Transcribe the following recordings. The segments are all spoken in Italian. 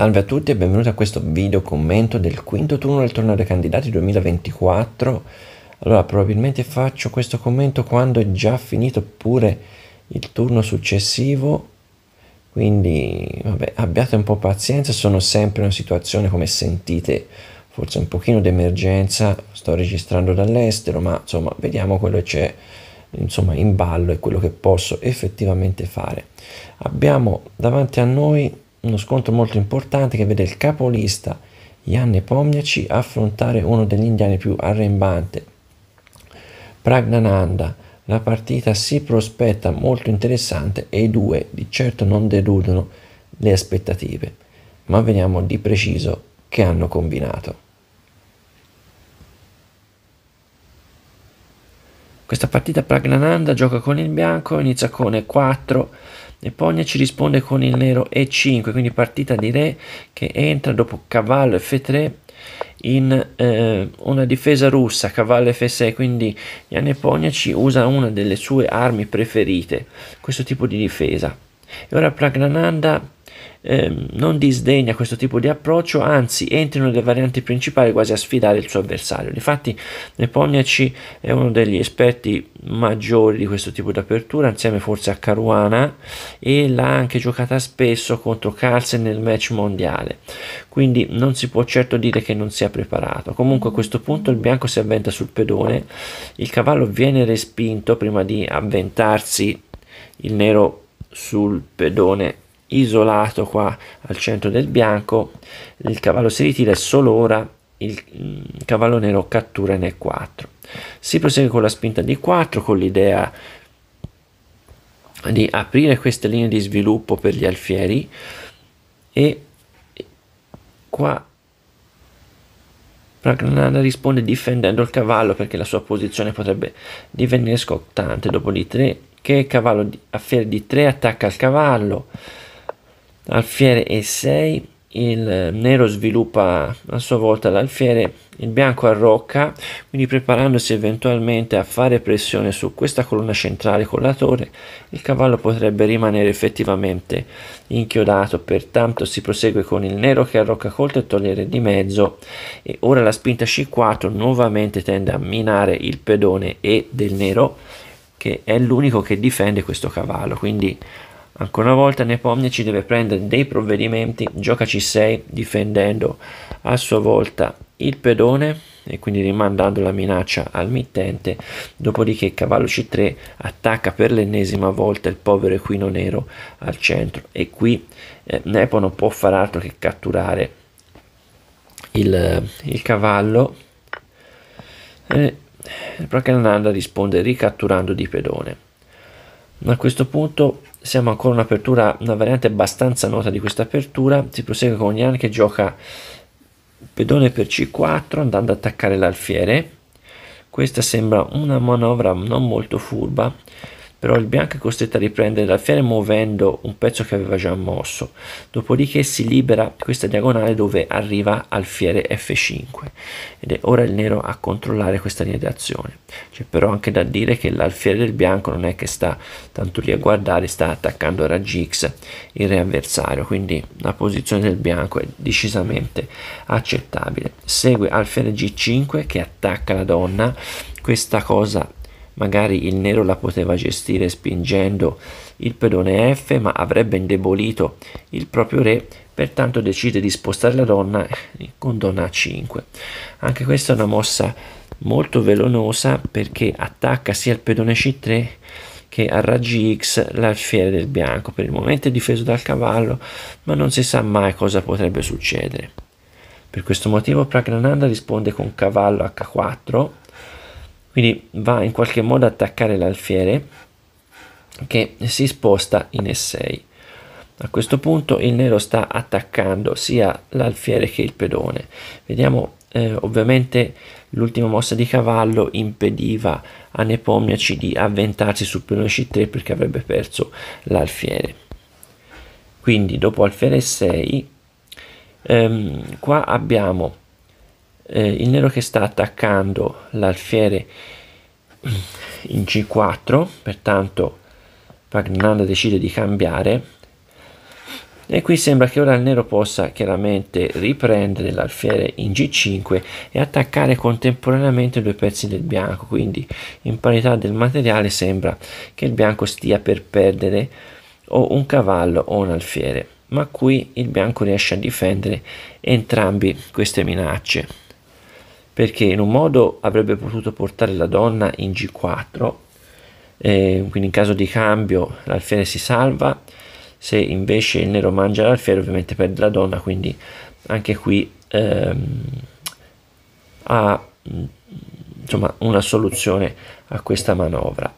Salve a tutti e benvenuti a questo video commento del quinto turno del torneo dei candidati 2024. Allora, probabilmente faccio questo commento quando è già finito pure il turno successivo, quindi vabbè, abbiate un po' pazienza, sono sempre in una situazione come sentite forse un pochino d'emergenza, sto registrando dall'estero, ma insomma, vediamo quello che c'è insomma in ballo e quello che posso effettivamente fare. Abbiamo davanti a noi uno scontro molto importante che vede il capolista Janne Pomniaci affrontare uno degli indiani più arrembante, Pragnananda. La partita si prospetta molto interessante e i due di certo non deludono le aspettative, ma vediamo di preciso che hanno combinato. Questa partita Pragnananda gioca con il bianco, inizia con 4 e Pogna ci risponde con il nero E5, quindi partita di re che entra dopo cavallo F3 in eh, una difesa russa, cavallo F6, quindi Jan Pogna ci usa una delle sue armi preferite, questo tipo di difesa. E ora Pragrananda Ehm, non disdegna questo tipo di approccio, anzi entra in una delle varianti principali quasi a sfidare il suo avversario. Infatti Nepomniaci è uno degli esperti maggiori di questo tipo di apertura, insieme forse a Caruana, e l'ha anche giocata spesso contro Carlsen nel match mondiale. Quindi non si può certo dire che non sia preparato. Comunque a questo punto il bianco si avventa sul pedone, il cavallo viene respinto prima di avventarsi il nero sul pedone isolato qua al centro del bianco, il cavallo si ritira e solo ora il cavallo nero cattura in E4. Si prosegue con la spinta di 4 con l'idea di aprire queste linee di sviluppo per gli alfieri e qua Pragnana risponde difendendo il cavallo perché la sua posizione potrebbe divenire scottante dopo di 3 che il cavallo di, fer di 3 attacca il cavallo alfiere E6 il nero sviluppa a sua volta l'alfiere, il bianco arrocca, quindi preparandosi eventualmente a fare pressione su questa colonna centrale con la torre, il cavallo potrebbe rimanere effettivamente inchiodato, pertanto si prosegue con il nero che arrocca colto e togliere di mezzo e ora la spinta C4 nuovamente tende a minare il pedone E del nero che è l'unico che difende questo cavallo, quindi Ancora una volta Nepomniaci deve prendere dei provvedimenti, gioca C6 difendendo a sua volta il pedone e quindi rimandando la minaccia al mittente, dopodiché cavallo C3 attacca per l'ennesima volta il povero equino nero al centro e qui eh, Nepo non può far altro che catturare il, eh, il cavallo eh, però Cananda risponde ricatturando di pedone a questo punto siamo ancora un'apertura, una variante abbastanza nota di questa apertura, si prosegue con Jan che gioca pedone per c4 andando ad attaccare l'alfiere, questa sembra una manovra non molto furba, però il bianco è costretto a riprendere dal fiere muovendo un pezzo che aveva già mosso, dopodiché si libera questa diagonale dove arriva al fiere F5 ed è ora il nero a controllare questa linea di azione. C'è però anche da dire che l'alfiere del bianco non è che sta tanto lì a guardare, sta attaccando a raggi X il re avversario, quindi la posizione del bianco è decisamente accettabile. Segue alfiere G5 che attacca la donna, questa cosa Magari il nero la poteva gestire spingendo il pedone F, ma avrebbe indebolito il proprio re, pertanto decide di spostare la donna eh, con donna A5. Anche questa è una mossa molto velenosa perché attacca sia il pedone C3 che a raggi X l'alfiere del bianco. Per il momento è difeso dal cavallo, ma non si sa mai cosa potrebbe succedere. Per questo motivo Pragrananda risponde con cavallo H4 quindi va in qualche modo ad attaccare l'alfiere che si sposta in E6 a questo punto il nero sta attaccando sia l'alfiere che il pedone vediamo eh, ovviamente l'ultima mossa di cavallo impediva a Nepomniaci di avventarsi sul pedone C3 perché avrebbe perso l'alfiere quindi dopo alfiere 6 ehm, qua abbiamo eh, il nero che sta attaccando l'alfiere in g 4 pertanto Pagnanda decide di cambiare e qui sembra che ora il nero possa chiaramente riprendere l'alfiere in g5 e attaccare contemporaneamente due pezzi del bianco quindi in parità del materiale sembra che il bianco stia per perdere o un cavallo o un alfiere ma qui il bianco riesce a difendere entrambi queste minacce perché in un modo avrebbe potuto portare la donna in G4, eh, quindi in caso di cambio l'alfiere si salva, se invece il nero mangia l'alfiere ovviamente perde la donna, quindi anche qui ehm, ha insomma, una soluzione a questa manovra.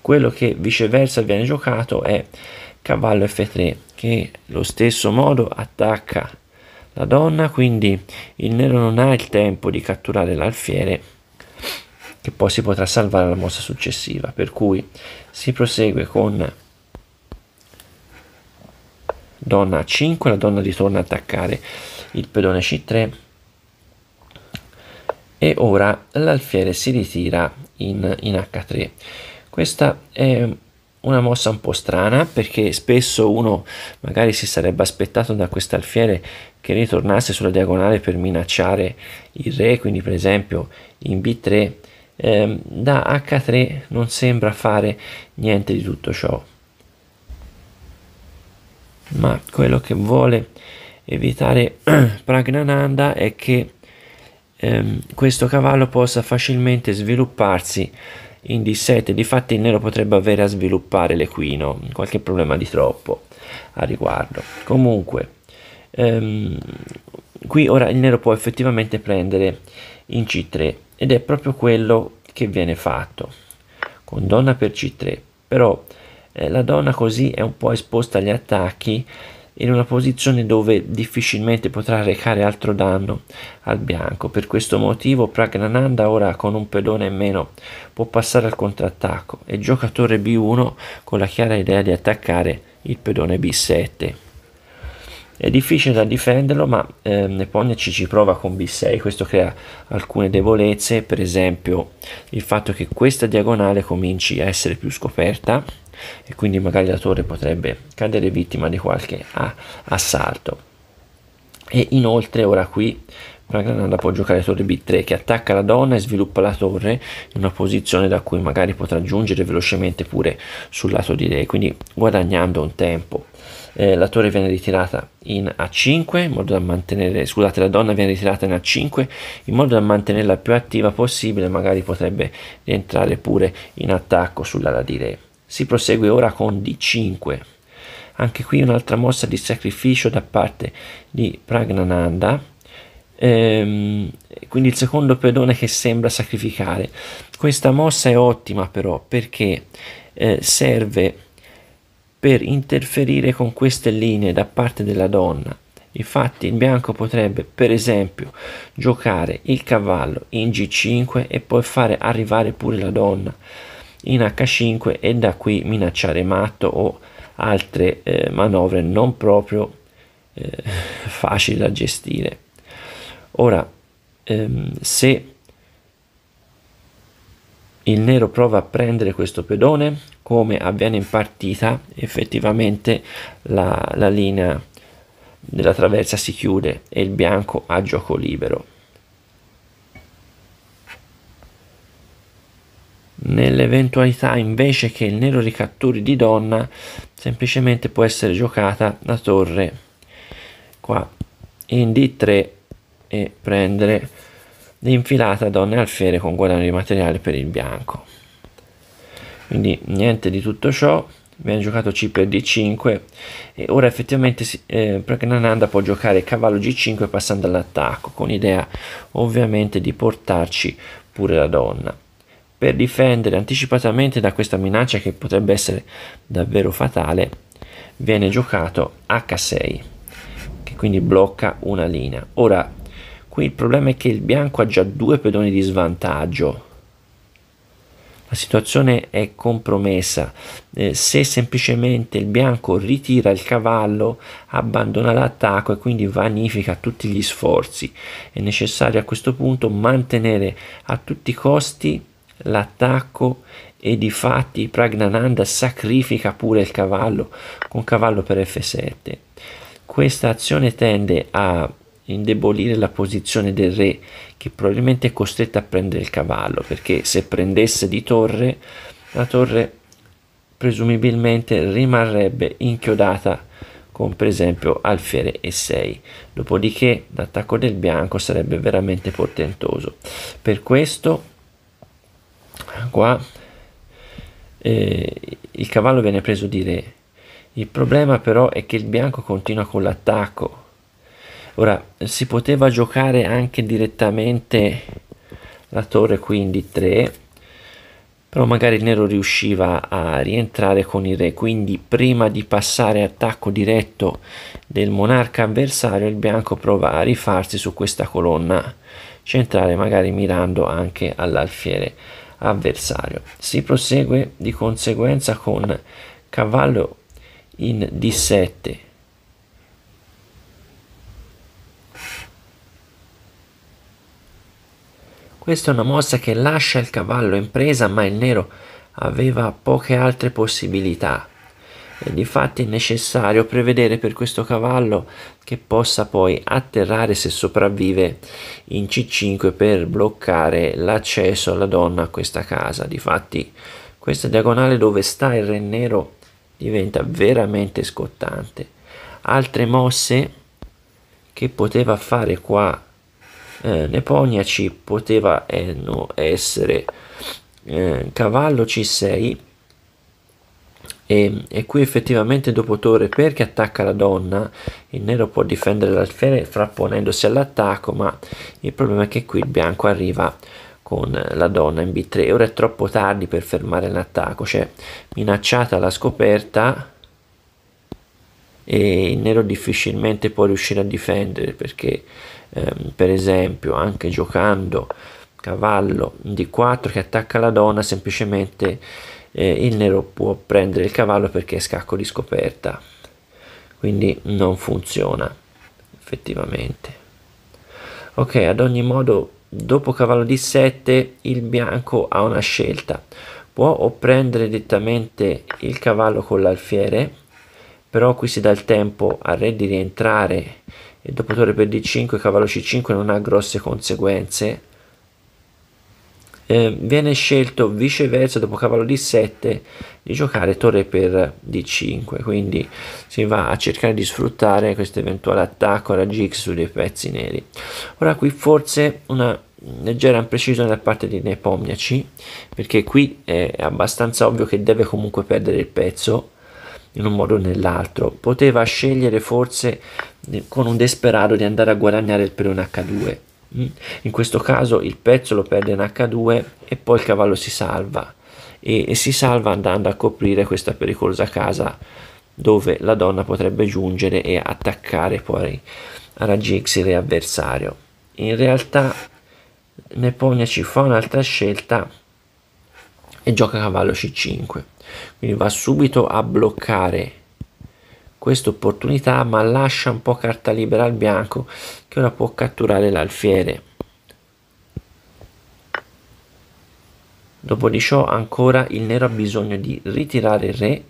Quello che viceversa viene giocato è cavallo f3 che lo stesso modo attacca la donna quindi il nero non ha il tempo di catturare l'alfiere che poi si potrà salvare la mossa successiva per cui si prosegue con donna a5 la donna ritorna a attaccare il pedone c3 e ora l'alfiere si ritira in, in h3 questa è una mossa un po' strana perché spesso uno magari si sarebbe aspettato da questo alfiere che ritornasse sulla diagonale per minacciare il re, quindi per esempio in b3, ehm, da h3 non sembra fare niente di tutto ciò, ma quello che vuole evitare Pragnananda è che ehm, questo cavallo possa facilmente svilupparsi in D7, difatti il nero potrebbe avere a sviluppare l'equino, qualche problema di troppo a riguardo. Comunque, ehm, qui ora il nero può effettivamente prendere in C3 ed è proprio quello che viene fatto con donna per C3, però eh, la donna così è un po' esposta agli attacchi in una posizione dove difficilmente potrà recare altro danno al bianco. Per questo motivo Pragrananda ora con un pedone in meno può passare al contrattacco e giocatore B1 con la chiara idea di attaccare il pedone B7. È difficile da difenderlo, ma eh, ci, ci prova con B6. Questo crea alcune debolezze, per esempio il fatto che questa diagonale cominci a essere più scoperta e quindi magari la torre potrebbe cadere vittima di qualche assalto. E inoltre ora qui la granada può giocare torre b3 che attacca la donna e sviluppa la torre in una posizione da cui magari potrà giungere velocemente pure sul lato di lei, quindi guadagnando un tempo. Eh, la torre viene ritirata in A5 in modo da mantenere, scusate, la donna viene ritirata in A5 in modo da mantenerla più attiva possibile, magari potrebbe rientrare pure in attacco sull'ala di re. Si prosegue ora con D5. Anche qui un'altra mossa di sacrificio da parte di Pragnananda. Ehm, quindi il secondo pedone che sembra sacrificare. Questa mossa è ottima però perché eh, serve per interferire con queste linee da parte della donna. Infatti il bianco potrebbe per esempio giocare il cavallo in G5 e poi fare arrivare pure la donna in H5 e da qui minacciare matto o altre eh, manovre non proprio eh, facili da gestire. Ora, ehm, se il nero prova a prendere questo pedone, come avviene in partita, effettivamente la, la linea della traversa si chiude e il bianco ha gioco libero. Nell'eventualità invece che il nero ricatturi di donna, semplicemente può essere giocata la torre qua in D3 e prendere l'infilata donne alfiere con guadagno di materiale per il bianco. Quindi niente di tutto ciò, viene giocato C per D5 e ora effettivamente eh, Pragnananda può giocare cavallo G5 passando all'attacco con l'idea ovviamente di portarci pure la donna per difendere anticipatamente da questa minaccia che potrebbe essere davvero fatale, viene giocato H6, che quindi blocca una linea. Ora, qui il problema è che il bianco ha già due pedoni di svantaggio. La situazione è compromessa. Eh, se semplicemente il bianco ritira il cavallo, abbandona l'attacco e quindi vanifica tutti gli sforzi. È necessario a questo punto mantenere a tutti i costi l'attacco e di fatti Pragnananda sacrifica pure il cavallo con cavallo per f7. Questa azione tende a indebolire la posizione del re che probabilmente è costretto a prendere il cavallo perché se prendesse di torre la torre presumibilmente rimarrebbe inchiodata con per esempio alfiere e 6 dopodiché l'attacco del bianco sarebbe veramente portentoso per questo qua eh, il cavallo viene preso di re il problema però è che il bianco continua con l'attacco ora si poteva giocare anche direttamente la torre quindi 3 però magari il nero riusciva a rientrare con il re quindi prima di passare attacco diretto del monarca avversario il bianco prova a rifarsi su questa colonna centrale magari mirando anche all'alfiere avversario. Si prosegue di conseguenza con cavallo in D7. Questa è una mossa che lascia il cavallo in presa, ma il nero aveva poche altre possibilità. E difatti è necessario prevedere per questo cavallo che possa poi atterrare se sopravvive in C5 per bloccare l'accesso alla donna a questa casa. Difatti questa diagonale dove sta il re nero diventa veramente scottante. Altre mosse che poteva fare qua eh, Neponiaci poteva eh, no, essere eh, cavallo C6 e, e, qui effettivamente dopo torre perché attacca la donna il nero può difendere l'alfiere frapponendosi all'attacco ma il problema è che qui il bianco arriva con la donna in b3 ora è troppo tardi per fermare l'attacco cioè minacciata la scoperta e il nero difficilmente può riuscire a difendere perché ehm, per esempio anche giocando cavallo d4 che attacca la donna semplicemente eh, il nero può prendere il cavallo perché è scacco di scoperta quindi non funziona effettivamente ok ad ogni modo dopo cavallo di 7 il bianco ha una scelta può o prendere direttamente il cavallo con l'alfiere però qui si dà il tempo al re di rientrare e dopo torre per d5 cavallo c5 non ha grosse conseguenze eh, viene scelto viceversa dopo cavallo d7 di giocare torre per d5 quindi si va a cercare di sfruttare questo eventuale attacco raggio x su dei pezzi neri ora qui forse una leggera imprecisione da parte di Nepomniaci perché qui è abbastanza ovvio che deve comunque perdere il pezzo in un modo o nell'altro poteva scegliere forse eh, con un desperado di andare a guadagnare il perone h2 in questo caso il pezzo lo perde in H2 e poi il cavallo si salva e, e si salva andando a coprire questa pericolosa casa dove la donna potrebbe giungere e attaccare poi a raggi X il avversario. In realtà Neponia ci fa un'altra scelta e gioca cavallo C5, quindi va subito a bloccare questa opportunità ma lascia un po' carta libera al bianco che ora può catturare l'alfiere. Dopo di ciò ancora il nero ha bisogno di ritirare il re,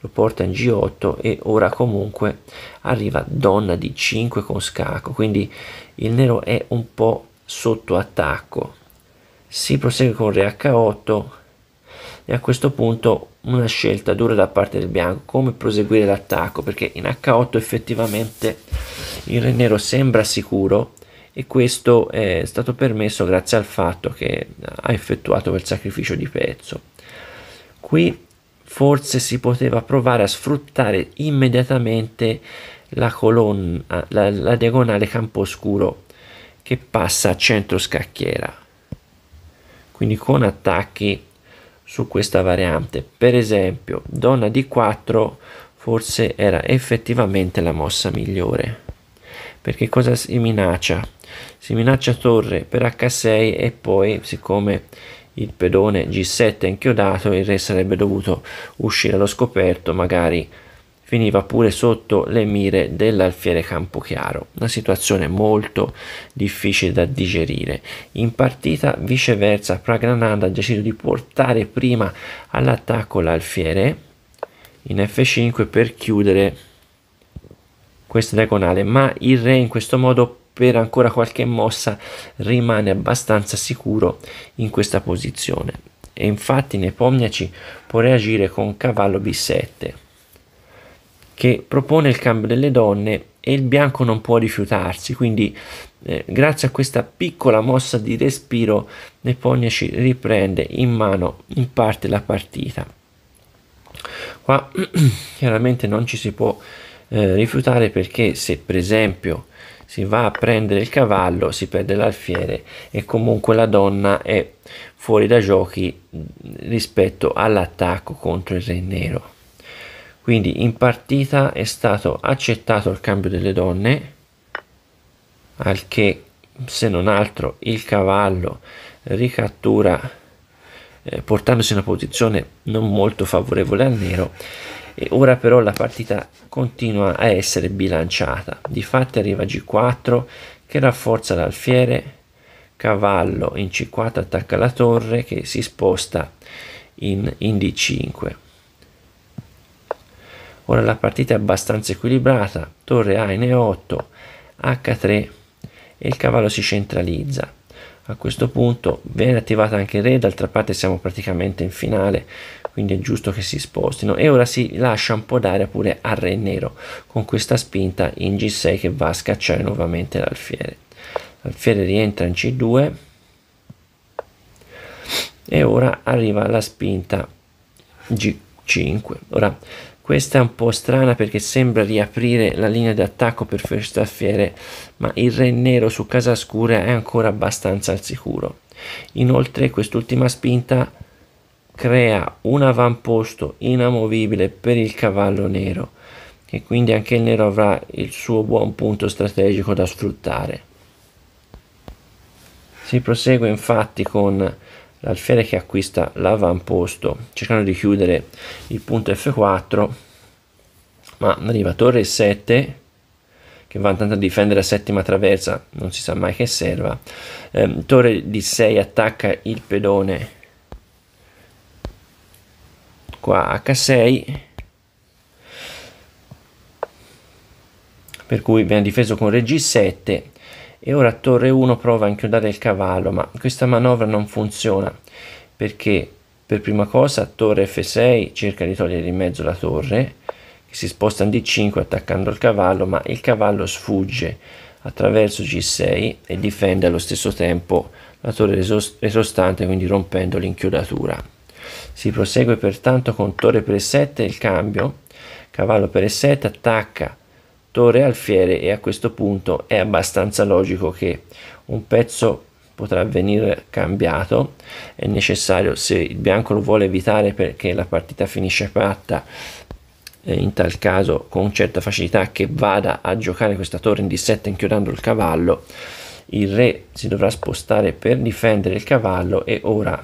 lo porta in G8 e ora comunque arriva donna di 5 con scacco, quindi il nero è un po' sotto attacco. Si prosegue con re H8 e a questo punto una scelta dura da parte del bianco, come proseguire l'attacco, perché in H8 effettivamente il re nero sembra sicuro e questo è stato permesso grazie al fatto che ha effettuato quel sacrificio di pezzo. Qui forse si poteva provare a sfruttare immediatamente la colonna, la, la diagonale scuro che passa a centro scacchiera. Quindi con attacchi su questa variante. Per esempio, donna di 4 forse era effettivamente la mossa migliore. Perché cosa si minaccia? Si minaccia torre per H6 e poi, siccome il pedone G7 è inchiodato, il re sarebbe dovuto uscire allo scoperto, magari finiva pure sotto le mire dell'alfiere Campochiaro. Una situazione molto difficile da digerire. In partita viceversa Pragrananda ha deciso di portare prima all'attacco l'alfiere in F5 per chiudere questa diagonale, ma il re in questo modo per ancora qualche mossa rimane abbastanza sicuro in questa posizione. E infatti Nepomniaci può reagire con cavallo b7 che propone il cambio delle donne e il bianco non può rifiutarsi, quindi eh, grazie a questa piccola mossa di respiro ci riprende in mano in parte la partita. Qua chiaramente non ci si può eh, rifiutare perché se per esempio si va a prendere il cavallo si perde l'alfiere e comunque la donna è fuori da giochi mm, rispetto all'attacco contro il re nero quindi in partita è stato accettato il cambio delle donne al che se non altro il cavallo ricattura eh, portandosi in una posizione non molto favorevole al nero e ora però la partita continua a essere bilanciata difatti arriva g4 che rafforza l'alfiere cavallo in c4 attacca la torre che si sposta in, in d5 Ora la partita è abbastanza equilibrata, torre A in E8, H3 e il cavallo si centralizza. A questo punto viene attivata anche il re, d'altra parte siamo praticamente in finale, quindi è giusto che si spostino. E ora si lascia un po' d'aria pure al re nero, con questa spinta in G6 che va a scacciare nuovamente l'alfiere. L'alfiere rientra in C2 e ora arriva la spinta G5. Ora questa è un po' strana perché sembra riaprire la linea d'attacco per Verstaffiere, ma il re nero su casa scura è ancora abbastanza al sicuro. Inoltre quest'ultima spinta crea un avamposto inamovibile per il cavallo nero e quindi anche il nero avrà il suo buon punto strategico da sfruttare. Si prosegue infatti con l'alfiere che acquista l'avamposto cercando di chiudere il punto F4 ma arriva torre 7 che va intanto a difendere la settima traversa non si sa mai che serva eh, torre di 6 attacca il pedone qua H6 per cui viene difeso con Reg7 e ora torre 1 prova a inchiodare il cavallo ma questa manovra non funziona perché per prima cosa torre f6 cerca di togliere in mezzo la torre che si sposta in d5 attaccando il cavallo ma il cavallo sfugge attraverso g6 e difende allo stesso tempo la torre esostante quindi rompendo l'inchiodatura si prosegue pertanto con torre per e7 il cambio cavallo per e7 attacca settore alfiere e a questo punto è abbastanza logico che un pezzo potrà venire cambiato, è necessario se il bianco lo vuole evitare perché la partita finisce fatta eh, in tal caso con certa facilità che vada a giocare questa torre in D7 inchiodando il cavallo il re si dovrà spostare per difendere il cavallo e ora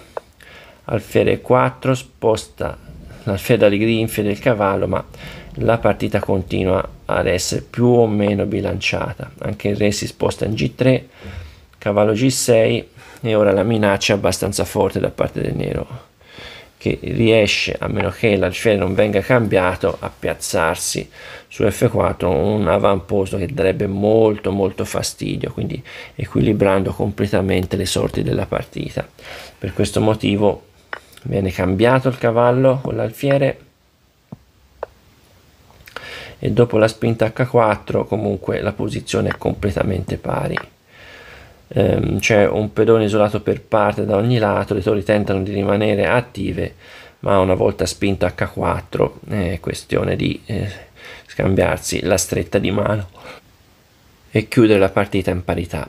alfiere 4 sposta l'alfea di grinfia del cavallo, ma la partita continua ad essere più o meno bilanciata. Anche il re si sposta in G3, cavallo G6 e ora la minaccia è abbastanza forte da parte del nero che riesce, a meno che l'alfiere non venga cambiato, a piazzarsi su F4 un avamposto che darebbe molto molto fastidio, quindi equilibrando completamente le sorti della partita. Per questo motivo viene cambiato il cavallo con l'alfiere e dopo la spinta H4 comunque la posizione è completamente pari ehm, c'è un pedone isolato per parte da ogni lato le torri tentano di rimanere attive ma una volta spinto H4 è questione di eh, scambiarsi la stretta di mano e chiudere la partita in parità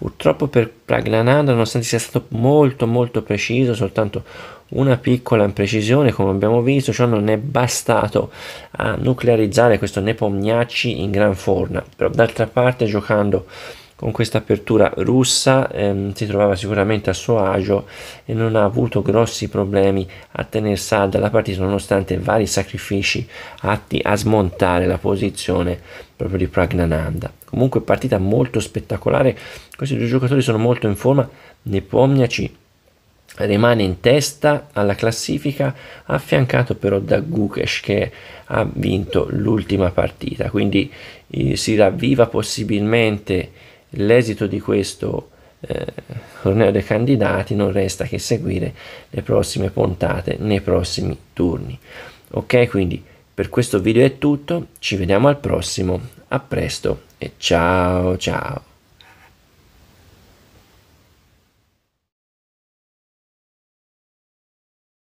Purtroppo per Praglananda, nonostante sia stato molto molto preciso, soltanto una piccola imprecisione come abbiamo visto ciò non è bastato a nuclearizzare questo Nepomniaci in gran forma. però d'altra parte giocando con questa apertura russa ehm, si trovava sicuramente a suo agio e non ha avuto grossi problemi a tenere salda la partita nonostante vari sacrifici atti a smontare la posizione proprio di Pragnananda. Comunque partita molto spettacolare, questi due giocatori sono molto in forma, Nepomniaci rimane in testa alla classifica affiancato però da Gukesh che ha vinto l'ultima partita quindi eh, si ravviva possibilmente l'esito di questo eh, torneo dei candidati non resta che seguire le prossime puntate nei prossimi turni ok quindi per questo video è tutto ci vediamo al prossimo a presto e ciao ciao